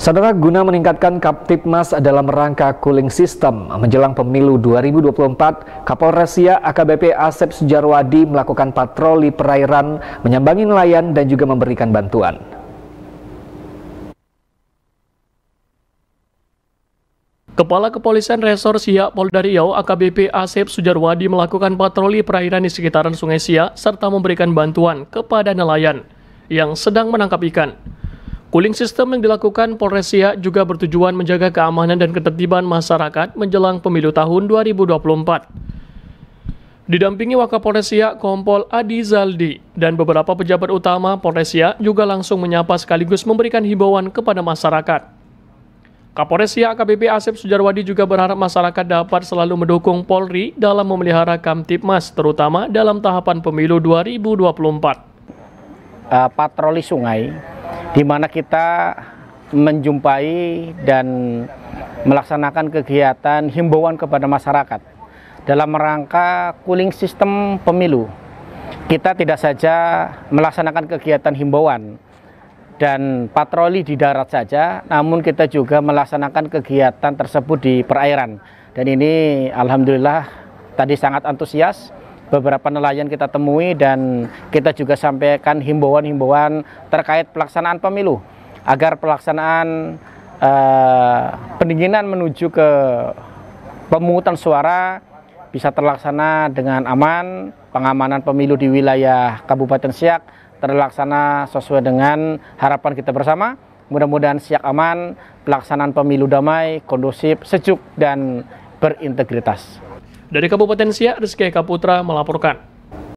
Saudara, guna meningkatkan Kaptipmas dalam rangka cooling system menjelang pemilu 2024, Kapolres Sia AKBP Asep Sujarwadi melakukan patroli perairan, menyambangi nelayan dan juga memberikan bantuan. Kepala Kepolisian Resor Sia Polda Riau AKBP Asep Sujarwadi melakukan patroli perairan di sekitaran Sungai Sia serta memberikan bantuan kepada nelayan yang sedang menangkap ikan. Cooling sistem yang dilakukan Polres Siak juga bertujuan menjaga keamanan dan ketertiban masyarakat menjelang pemilu tahun 2024. Didampingi Wakapolres Siak Kompol Adi Zaldi dan beberapa pejabat utama Polres Siak juga langsung menyapa sekaligus memberikan himbauan kepada masyarakat. Kapolres Siak AKBP Asep Sujarwadi juga berharap masyarakat dapat selalu mendukung Polri dalam memelihara Kamtipmas terutama dalam tahapan pemilu 2024. Uh, eh, patroli sungai di mana kita menjumpai dan melaksanakan kegiatan himbauan kepada masyarakat dalam rangka cooling sistem pemilu. Kita tidak saja melaksanakan kegiatan himbauan dan patroli di darat saja, namun kita juga melaksanakan kegiatan tersebut di perairan. Dan ini alhamdulillah tadi sangat antusias beberapa nelayan kita temui dan kita juga sampaikan himbauan-himbauan terkait pelaksanaan pemilu agar pelaksanaan uh, pendinginan menuju ke pemungutan suara bisa terlaksana dengan aman pengamanan pemilu di wilayah Kabupaten Siak terlaksana sesuai dengan harapan kita bersama mudah-mudahan Siak aman pelaksanaan pemilu damai kondusif sejuk dan berintegritas dari Kabupaten Siak, Rizky Eka melaporkan.